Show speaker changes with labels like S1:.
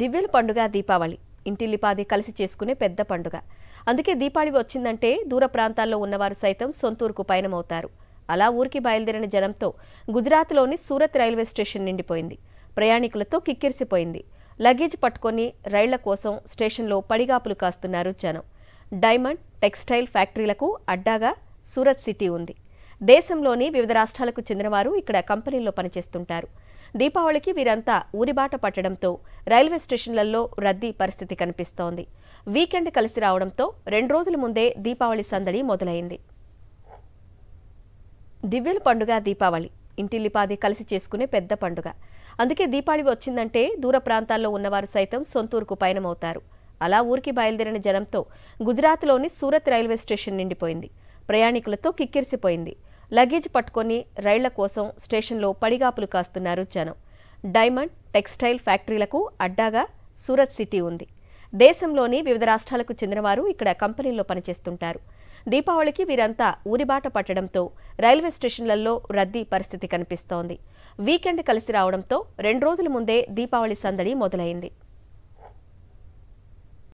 S1: దివ్యల పండుగ దీపావళి ఇంటిల్లిపాది కలిసి చేసుకునే పెద్ద పండుగ అందుకే దీపావళి వచ్చిందంటే దూర ప్రాంతాల్లో ఉన్నవారు సైతం సొంతూరుకు పయనమవుతారు అలా ఊరికి బయలుదేరిన జనంతో గుజరాత్లోని సూరత్ రైల్వే స్టేషన్ నిండిపోయింది ప్రయాణికులతో కిక్కిరిసిపోయింది లగేజ్ పట్టుకొని రైళ్ల కోసం స్టేషన్లో పడిగాపులు కాస్తున్నారు జనం డైమండ్ టెక్స్టైల్ ఫ్యాక్టరీలకు అడ్డాగా సూరత్ సిటీ ఉంది దేశంలోని వివిధ రాష్ట్రాలకు చెందినవారు ఇక్కడ కంపెనీల్లో పనిచేస్తుంటారు దీపావళికి వీరంతా ఊరిబాట పట్టడంతో రైల్వే స్టేషన్లలో రద్దీ పరిస్థితి కనిపిస్తోంది వీకెండ్ కలిసి రావడంతో రెండు రోజుల ముందే దీపావళి సందడి మొదలైంది దివ్యల పండుగ దీపావళి ఇంటిల్లిపాది కలిసి చేసుకునే పెద్ద పండుగ అందుకే దీపావళి వచ్చిందంటే దూర ప్రాంతాల్లో ఉన్నవారు సైతం సొంతూరుకు పయనమవుతారు అలా ఊరికి బయలుదేరిన జనంతో గుజరాత్లోని సూరత్ రైల్వే స్టేషన్ నిండిపోయింది ప్రయాణికులతో కిక్కిరిసిపోయింది లగేజ్ పట్టుకొని రైళ్ల కోసం స్టేషన్లో పడిగాపులు కాస్తున్నారు జనం డైమండ్ టెక్స్టైల్ ఫ్యాక్టరీలకు అడ్డాగా సూరత్ సిటీ ఉంది దేశంలోని వివిధ రాష్ట్రాలకు చెందినవారు ఇక్కడ కంపెనీల్లో పనిచేస్తుంటారు దీపావళికి వీరంతా ఊరిబాట పట్టడంతో రైల్వే స్టేషన్లలో రద్దీ పరిస్థితి కనిపిస్తోంది వీకెండ్ కలిసి రావడంతో రెండు రోజుల ముందే దీపావళి సందడి మొదలైంది